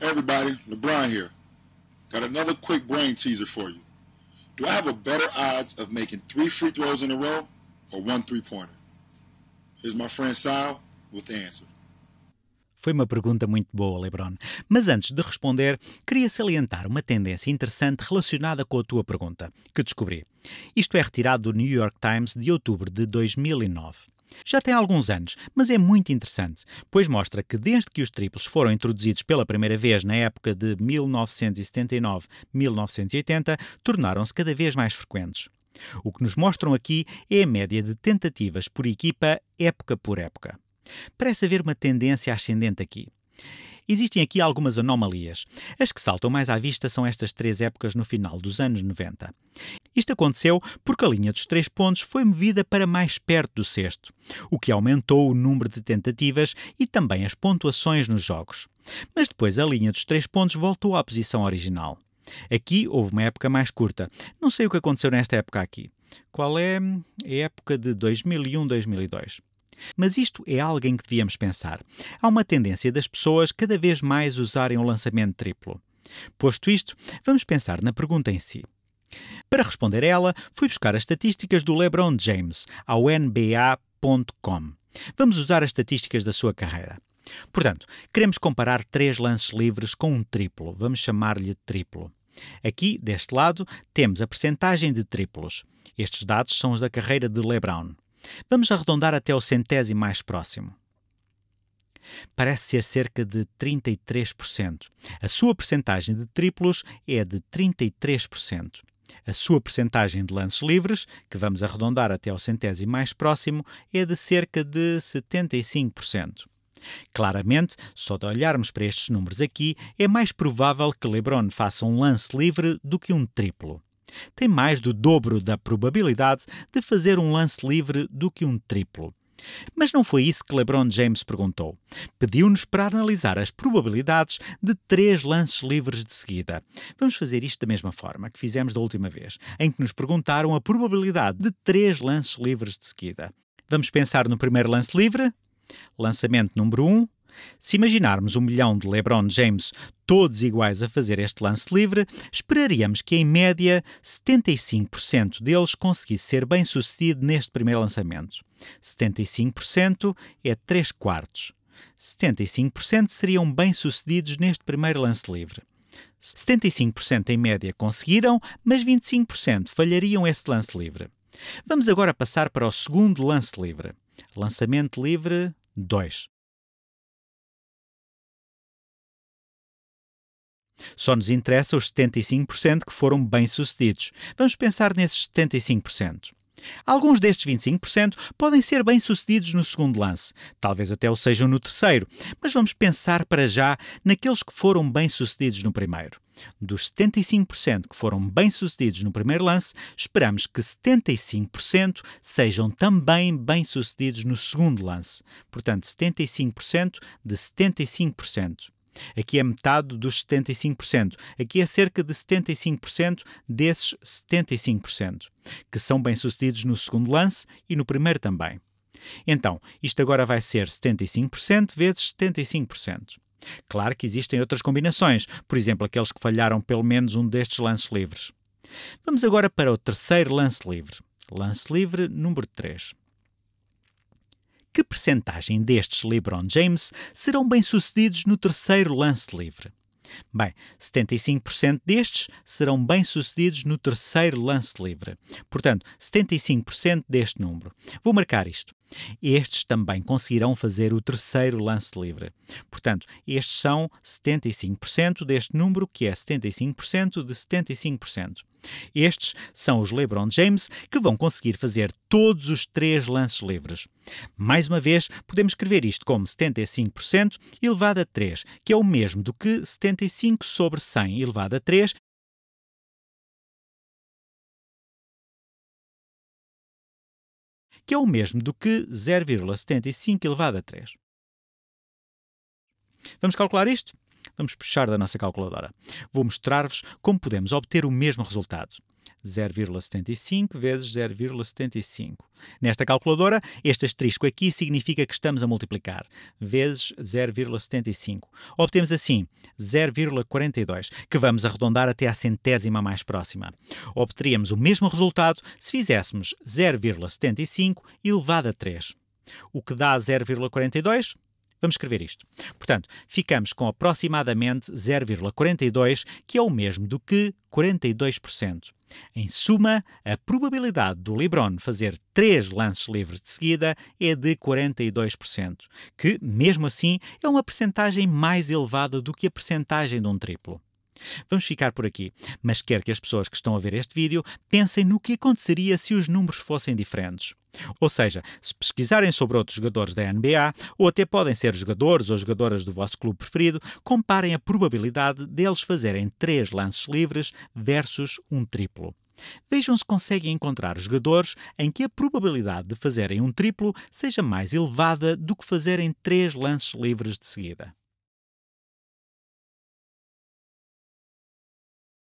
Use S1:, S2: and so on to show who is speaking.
S1: Hey everybody, LeBron here. Got another quick brain teaser for you. Do I have a better odds of making three free throws in a row or one three pointer? Here's my friend Sal with the answer. Foi uma pergunta muito boa, LeBron. Mas antes de responder, queria salientar uma tendência interessante relacionada com a tua pergunta, que descobri. Isto é retirado do New York Times de outubro de 2009. Já tem alguns anos, mas é muito interessante, pois mostra que desde que os triplos foram introduzidos pela primeira vez na época de 1979-1980, tornaram-se cada vez mais frequentes. O que nos mostram aqui é a média de tentativas por equipa época por época. Parece haver uma tendência ascendente aqui. Existem aqui algumas anomalias. As que saltam mais à vista são estas três épocas no final dos anos 90. Isto aconteceu porque a linha dos três pontos foi movida para mais perto do sexto, o que aumentou o número de tentativas e também as pontuações nos jogos. Mas depois a linha dos três pontos voltou à posição original. Aqui houve uma época mais curta. Não sei o que aconteceu nesta época aqui. Qual é, é a época de 2001-2002? Mas isto é algo em que devíamos pensar. Há uma tendência das pessoas cada vez mais usarem o lançamento triplo. Posto isto, vamos pensar na pergunta em si. Para responder a ela, fui buscar as estatísticas do LeBron James ao NBA.com. Vamos usar as estatísticas da sua carreira. Portanto, queremos comparar três lances livres com um triplo. Vamos chamar-lhe triplo. Aqui, deste lado, temos a percentagem de triplos. Estes dados são os da carreira de LeBron. Vamos arredondar até o centésimo mais próximo. Parece ser cerca de 33%. A sua percentagem de triplos é de 33%. A sua percentagem de lances livres, que vamos arredondar até ao centésimo mais próximo, é de cerca de 75%. Claramente, só de olharmos para estes números aqui, é mais provável que LeBron faça um lance livre do que um triplo. Tem mais do dobro da probabilidade de fazer um lance livre do que um triplo. Mas não foi isso que LeBron James perguntou. Pediu-nos para analisar as probabilidades de três lances livres de seguida. Vamos fazer isto da mesma forma que fizemos da última vez, em que nos perguntaram a probabilidade de três lances livres de seguida. Vamos pensar no primeiro lance livre, lançamento número 1, um, se imaginarmos um milhão de LeBron James todos iguais a fazer este lance livre, esperaríamos que, em média, 75% deles conseguisse ser bem-sucedido neste primeiro lançamento. 75% é 3 quartos. 75% seriam bem-sucedidos neste primeiro lance livre. 75% em média conseguiram, mas 25% falhariam esse lance livre. Vamos agora passar para o segundo lance livre. Lançamento livre 2. Só nos interessa os 75% que foram bem-sucedidos. Vamos pensar nesses 75%. Alguns destes 25% podem ser bem-sucedidos no segundo lance, talvez até o sejam no terceiro, mas vamos pensar para já naqueles que foram bem-sucedidos no primeiro. Dos 75% que foram bem-sucedidos no primeiro lance, esperamos que 75% sejam também bem-sucedidos no segundo lance. Portanto, 75% de 75%. Aqui é metade dos 75%. Aqui é cerca de 75% desses 75%, que são bem-sucedidos no segundo lance e no primeiro também. Então, isto agora vai ser 75% vezes 75%. Claro que existem outras combinações, por exemplo, aqueles que falharam pelo menos um destes lances livres. Vamos agora para o terceiro lance livre. Lance livre número 3 que percentagem destes LeBron James serão bem-sucedidos no terceiro lance livre? Bem, 75% destes serão bem-sucedidos no terceiro lance livre. Portanto, 75% deste número. Vou marcar isto. Estes também conseguirão fazer o terceiro lance livre. Portanto, estes são 75% deste número, que é 75% de 75%. Estes são os LeBron James que vão conseguir fazer todos os três lances livres. Mais uma vez, podemos escrever isto como 75% elevado a 3, que é o mesmo do que 75 sobre 100 elevado a 3, que é o mesmo do que 0,75 elevado a 3. Vamos calcular isto? Vamos puxar da nossa calculadora. Vou mostrar-vos como podemos obter o mesmo resultado. 0,75 vezes 0,75. Nesta calculadora, este asterisco aqui significa que estamos a multiplicar, vezes 0,75. Obtemos assim 0,42, que vamos arredondar até à centésima mais próxima. Obteríamos o mesmo resultado se fizéssemos 0,75 elevado a 3. O que dá 0,42? Vamos escrever isto. Portanto, ficamos com aproximadamente 0,42, que é o mesmo do que 42%. Em suma, a probabilidade do LeBron fazer três lances livres de seguida é de 42%, que, mesmo assim, é uma percentagem mais elevada do que a percentagem de um triplo. Vamos ficar por aqui, mas quero que as pessoas que estão a ver este vídeo pensem no que aconteceria se os números fossem diferentes. Ou seja, se pesquisarem sobre outros jogadores da NBA, ou até podem ser jogadores ou jogadoras do vosso clube preferido, comparem a probabilidade deles fazerem três lances livres versus um triplo. Vejam se conseguem encontrar jogadores em que a probabilidade de fazerem um triplo seja mais elevada do que fazerem três lances livres de seguida.